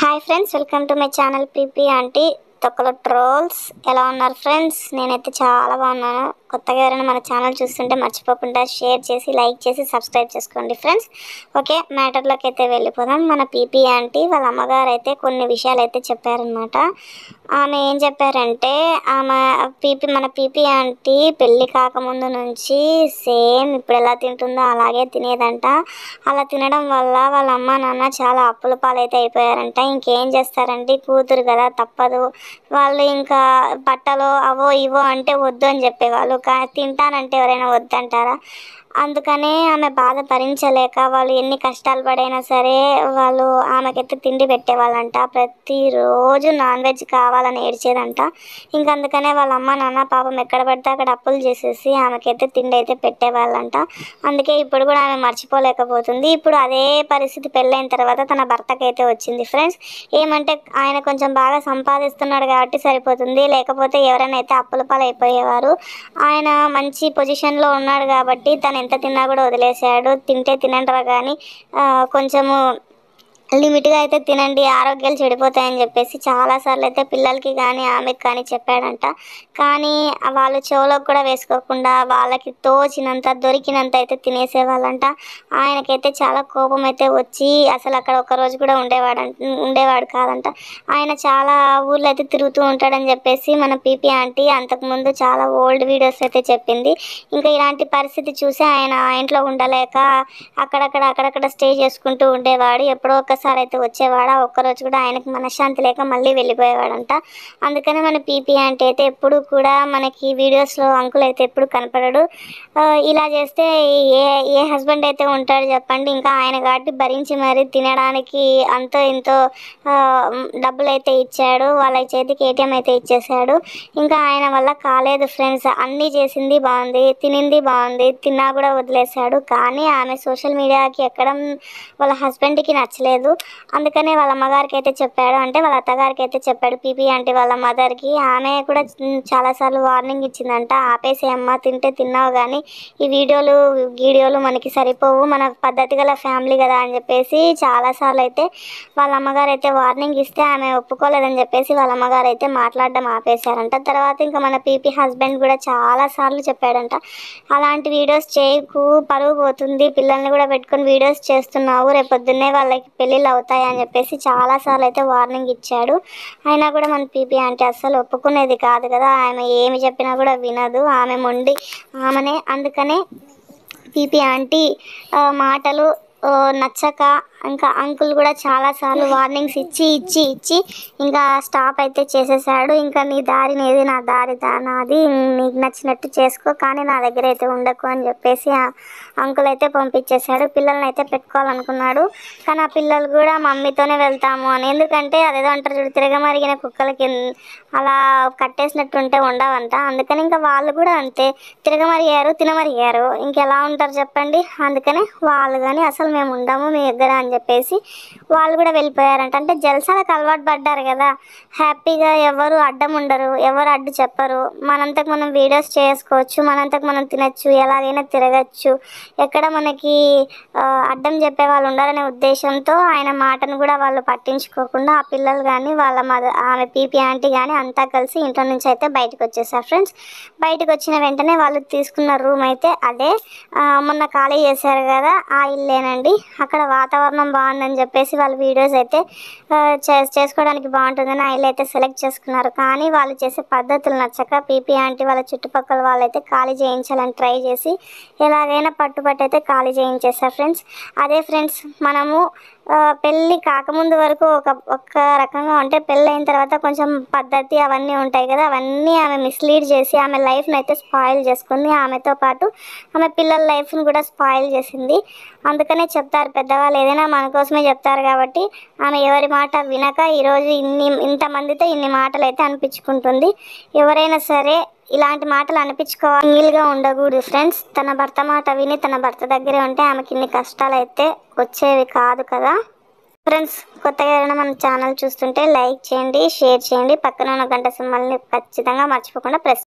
hi friends welcome to my channel PP aunty తొక్కల trolls ఎలా ఉన్నారు ఫ్రెండ్స్ నేనైతే చాలా బాగున్నాను కొత్తగా ఎవరైనా మన ఛానల్ చూస్తుంటే మర్చిపోకుండా షేర్ చేసి లైక్ చేసి సబ్స్క్రైబ్ చేసుకోండి ఫ్రెండ్స్ ఓకే మ్యాటర్లోకి అయితే వెళ్ళిపోదాం మన పీపీ ఆంటీ వాళ్ళ అమ్మగారు అయితే కొన్ని విషయాలు అయితే చెప్పారనమాట ఆమె ఏం చెప్పారంటే ఆమె పీపీ మన పీపీ ఆంటీ పెళ్ళి కాకముందు నుంచి సేమ్ ఇప్పుడు ఎలా తింటుందో అలాగే తినేదంట అలా తినడం వల్ల వాళ్ళ అమ్మ నాన్న చాలా అప్పుల పాలైతే అయిపోయారంట ఇంకేం చేస్తారండి కూతురు కదా తప్పదు వాళ్ళు ఇంకా బట్టలు అవో ఇవో అంటే వద్దు అని చెప్పేవాళ్ళు కానీ తింటానంటే ఎవరైనా వద్దంటారా అందుకనే ఆమె బాధ భరించలేక వాళ్ళు ఎన్ని కష్టాలు పడైనా సరే వాళ్ళు ఆమెకైతే తిండి పెట్టేవాళ్ళంట ప్రతిరోజు నాన్ వెజ్ కావాలని ఏడ్చేదంట ఇంక అందుకనే వాళ్ళ అమ్మ నాన్న పాపం ఎక్కడ పడితే అక్కడ అప్పులు చేసేసి ఆమెకైతే తిండి అయితే పెట్టేవాళ్ళంట అందుకే ఇప్పుడు కూడా ఆమె మర్చిపోలేకపోతుంది ఇప్పుడు అదే పరిస్థితి పెళ్ళైన తర్వాత తన భర్తకైతే వచ్చింది ఫ్రెండ్స్ ఏమంటే ఆయన కొంచెం బాగా సంపాదిస్తున్నాడు కాబట్టి సరిపోతుంది లేకపోతే ఎవరైనా అయితే అప్పుల పాలైపోయేవారు ఆయన మంచి పొజిషన్లో ఉన్నాడు కాబట్టి తను ఎంత తిన్నా కూడా వదిలేశాడు తింటే రా కానీ కొంచెము లిమిట్గా అయితే తినండి ఆరోగ్యాలు చెడిపోతాయని చెప్పేసి చాలాసార్లు అయితే పిల్లలకి కానీ ఆమెకి కానీ చెప్పాడంట కానీ వాళ్ళు చెవులకు కూడా వేసుకోకుండా వాళ్ళకి తోచినంత దొరికినంత అయితే తినేసేవాళ్ళంట ఆయనకైతే చాలా కోపం అయితే వచ్చి అసలు అక్కడ ఒక రోజు కూడా ఉండేవాడు ఉండేవాడు కాదంట ఆయన చాలా ఊర్లో అయితే తిరుగుతూ ఉంటాడని చెప్పేసి మన పీపీ ఆంటీ అంతకుముందు చాలా ఓల్డ్ వీడియోస్ అయితే చెప్పింది ఇంకా ఇలాంటి పరిస్థితి చూసి ఆయన ఇంట్లో ఉండలేక అక్కడక్కడ అక్కడక్కడ స్టే చేసుకుంటూ ఉండేవాడు ఎప్పుడో ఒక ఒక్కసారి అయితే వచ్చేవాడా ఒక్కరోజు కూడా ఆయనకు మనశ్శాంతి లేక మళ్ళీ వెళ్ళిపోయేవాడంట అందుకనే మన పీపీ అంటే అయితే ఎప్పుడు కూడా మనకి వీడియోస్లో అంకుల్ అయితే ఎప్పుడు కనపడడు ఇలా చేస్తే ఏ ఏ హస్బెండ్ అయితే ఉంటాడు చెప్పండి ఇంకా ఆయన కాబట్టి భరించి మరి తినడానికి అంతో ఎంతో డబ్బులు అయితే ఇచ్చాడు వాళ్ళ చేతికి ఏటీఎం అయితే ఇచ్చేసాడు ఇంకా ఆయన వల్ల కాలేదు ఫ్రెండ్స్ అన్నీ చేసింది బాగుంది తినింది బాగుంది తిన్నా కూడా వదిలేశాడు కానీ ఆమె సోషల్ మీడియాకి ఎక్కడం వాళ్ళ హస్బెండ్కి నచ్చలేదు తెలియదు అందుకనే వాళ్ళ అమ్మగారికి అయితే చెప్పాడు అంటే వాళ్ళ అత్తగారికి అయితే చెప్పాడు పీపీ అంటే వాళ్ళ మదర్కి ఆమె కూడా చాలాసార్లు వార్నింగ్ ఇచ్చిందంట ఆపేసే అమ్మ తింటే తిన్నావు కానీ ఈ వీడియోలు వీడియోలు మనకి సరిపోవు మన పద్ధతి గల ఫ్యామిలీ కదా అని చెప్పేసి చాలాసార్లు అయితే వాళ్ళ అమ్మగారు అయితే వార్నింగ్ ఇస్తే ఆమె ఒప్పుకోలేదని చెప్పేసి వాళ్ళ అమ్మగారు అయితే మాట్లాడడం ఆపేశారంట తర్వాత ఇంకా మన పీపీ హస్బెండ్ కూడా చాలాసార్లు చెప్పాడంట అలాంటి వీడియోస్ చేయకు పరుగు పోతుంది పిల్లల్ని కూడా పెట్టుకొని వీడియోస్ చేస్తున్నావు రేపొద్దున్నే వాళ్ళకి పెళ్లి పెళ్ళిళ్ళు అవుతాయి అని చెప్పేసి చాలాసార్లు అయితే వార్నింగ్ ఇచ్చాడు అయినా కూడా మన పీపీ ఆంటీ అస్సలు ఒప్పుకునేది కాదు కదా ఆమె ఏమి చెప్పినా కూడా వినదు ఆమె మొండి ఆమెనే అందుకనే పీపీ ఆంటీ మాటలు నచ్చక ఇంకా అంకుల్ కూడా చాలాసార్లు వార్నింగ్స్ ఇచ్చి ఇచ్చి ఇచ్చి ఇంకా స్టాప్ అయితే చేసేసాడు ఇంకా నీ దారి నేది నా దారి నాది నీకు నచ్చినట్టు చేసుకో కానీ నా దగ్గర అయితే ఉండకు అని చెప్పేసి అంకుల్ అయితే పంపించేశాడు పిల్లల్ని అయితే పెట్టుకోవాలనుకున్నాడు కానీ ఆ పిల్లలు కూడా మమ్మీతోనే వెళ్తాము అని ఎందుకంటే అదేదో అంటారు చూడు తిరగమరిగిన కుక్కలకి అలా కట్టేసినట్టు ఉంటే ఉండవంట అందుకని ఇంకా వాళ్ళు కూడా అంతే తిరగమరిగారు తినమరిగారు ఇంకెలా ఉంటారు చెప్పండి అందుకని వాళ్ళు కానీ అసలు మేము ఉండము మీ దగ్గర అని చెప్పేసి వాళ్ళు కూడా వెళ్ళిపోయారంట అంటే జల్సాలకు అలవాటు పడ్డారు కదా హ్యాపీగా ఎవరు అడ్డం ఉండరు ఎవరు అడ్డు చెప్పరు మనంతకు మనం వీడియోస్ చేసుకోవచ్చు మనంతకు మనం తినచ్చు ఎలాగైనా తిరగచ్చు ఎక్కడ మనకి అడ్డం చెప్పే వాళ్ళు ఉండాలనే ఉద్దేశంతో ఆయన మాటను కూడా వాళ్ళు పట్టించుకోకుండా ఆ పిల్లలు కానీ వాళ్ళ మద ఆమె పీపీ ఆంటీ కానీ అంతా కలిసి ఇంట్లో నుంచి అయితే బయటకు వచ్చేసారు ఫ్రెండ్స్ బయటకు వచ్చిన వెంటనే వాళ్ళు తీసుకున్న రూమ్ అయితే అదే మొన్న ఖాళీ చేశారు కదా ఆ ఇల్లేనండి అక్కడ వాతావరణం కోసం బాగుందని చెప్పేసి వాళ్ళ వీడియోస్ అయితే చేసుకోవడానికి బాగుంటుందని ఆయన అయితే సెలెక్ట్ చేసుకున్నారు కానీ వాళ్ళు చేసే పద్ధతులు నచ్చక పీపీ ఆంటీ వాళ్ళ చుట్టుపక్కల వాళ్ళైతే ఖాళీ చేయించాలని ట్రై చేసి ఎలాగైనా అయితే ఖాళీ చేయించేస్తారు ఫ్రెండ్స్ అదే ఫ్రెండ్స్ మనము పెళ్ళి కాకముందు వరకు ఒక ఒక రకంగా ఉంటే పెళ్ళి అయిన తర్వాత కొంచెం పద్ధతి అవన్నీ ఉంటాయి కదా అవన్నీ ఆమె మిస్లీడ్ చేసి ఆమె లైఫ్ని అయితే స్పాయిల్ చేసుకుంది ఆమెతో పాటు ఆమె పిల్లల లైఫ్ని కూడా స్పాయిల్ చేసింది అందుకనే చెప్తారు పెద్దవాళ్ళు ఏదైనా మన కోసమే చెప్తారు కాబట్టి ఆమె ఎవరి మాట వినక ఈరోజు ఇన్ని ఇంతమందితో ఇన్ని మాటలు అయితే అనిపించుకుంటుంది ఎవరైనా సరే ఇలాంటి మాటలు అనిపించుకోవాలి సింగిల్గా ఉండకూడదు ఫ్రెండ్స్ తన భర్త మాట విని తన భర్త దగ్గరే ఉంటే ఆమెకి ఇన్ని కష్టాలు అయితే వచ్చేవి కాదు కదా ఫ్రెండ్స్ కొత్తగా ఎవరైనా మన ఛానల్ చూస్తుంటే లైక్ చేయండి షేర్ చేయండి పక్కన ఉన్న గంట సింబల్ని ఖచ్చితంగా మర్చిపోకుండా ప్రెస్